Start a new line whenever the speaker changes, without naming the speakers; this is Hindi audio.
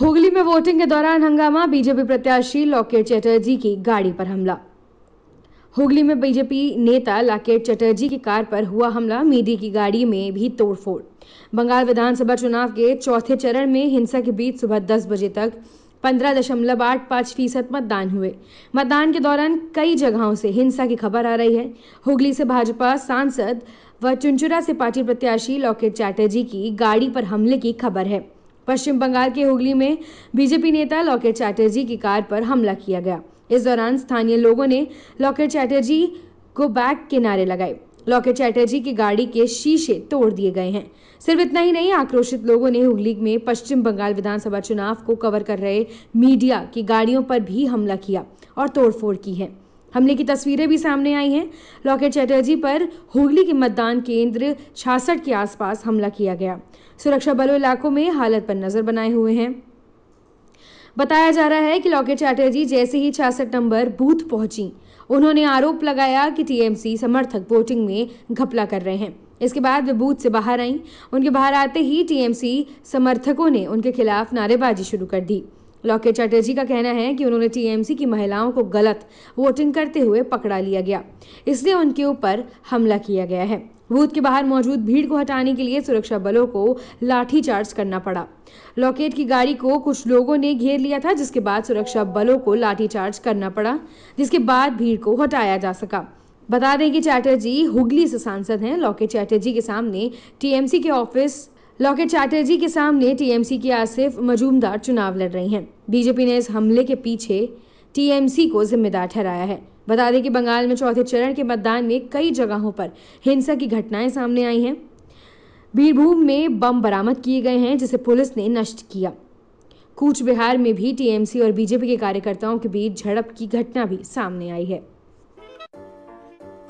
हुगली में वोटिंग के दौरान हंगामा बीजेपी प्रत्याशी लॉकेट चटर्जी की गाड़ी पर हमला हुगली में बीजेपी नेता लाकेट चटर्जी की कार पर हुआ हमला मीडिया की गाड़ी में भी तोड़फोड़ बंगाल विधानसभा चुनाव के चौथे चरण में हिंसा के बीच सुबह दस बजे तक पंद्रह दशमलव आठ पाँच फीसद मतदान हुए मतदान के दौरान कई जगहों से हिंसा की खबर आ रही है हुगली से भाजपा सांसद व चुनचुरा से पार्टी प्रत्याशी लॉकेट चैटर्जी की गाड़ी पर हमले की खबर है पश्चिम बंगाल के हुगली में बीजेपी नेता लॉकेट चैटर्जी की कार पर हमला किया गया इस दौरान स्थानीय लोगों ने लॉकेट चैटर्जी को बैक किनारे लगाए लॉकेट चैटर्जी की गाड़ी के शीशे तोड़ दिए गए हैं सिर्फ इतना ही नहीं आक्रोशित लोगों ने हुगली में पश्चिम बंगाल विधानसभा चुनाव को कवर कर रहे मीडिया की गाड़ियों पर भी हमला किया और तोड़फोड़ की है हमले की तस्वीरें भी सामने आई हैं लॉकेट चैटर्जी पर हुगली के मतदान केंद्र छियासठ के आसपास हमला किया गया सुरक्षा बलों इलाकों में हालत पर नजर बनाए हुए हैं बताया जा रहा है कि लॉकेट चैटर्जी जैसे ही छियासठ नंबर बूथ पहुंची उन्होंने आरोप लगाया कि टीएमसी समर्थक वोटिंग में घपला कर रहे हैं इसके बाद वे बूथ से बाहर आईं उनके बाहर आते ही टीएमसी समर्थकों ने उनके खिलाफ नारेबाजी शुरू कर दी लॉकेट चटर्जी का कहना है कि उन्होंने टीएमसी की महिलाओं को गलत वोटिंग करते हुए पकड़ा लिया गया इसलिए उनके ऊपर हमला किया गया है बूथ के बाहर मौजूद भीड़ को हटाने के लिए सुरक्षा बलों को लाठी चार्ज करना पड़ा लॉकेट की गाड़ी को कुछ लोगों ने घेर लिया था जिसके बाद सुरक्षा बलों को लाठी चार्ज करना पड़ा जिसके बाद भीड़ को हटाया जा सका बता दें कि चैटर्जी हुगली से सांसद हैं लॉकेट चैटर्जी के सामने टीएमसी के ऑफिस लॉकेट चैटर्जी के सामने टीएमसी की आसिफ मजूमदार चुनाव लड़ रही हैं बीजेपी ने इस हमले के पीछे टीएमसी को जिम्मेदार ठहराया है बता दें कि बंगाल में चौथे चरण के मतदान में कई जगहों पर हिंसा की घटनाएं सामने आई हैं बीरभूम में बम बरामद किए गए हैं जिसे पुलिस ने नष्ट किया कूच बिहार में भी टीएमसी और बीजेपी के कार्यकर्ताओं के बीच झड़प की घटना भी सामने आई है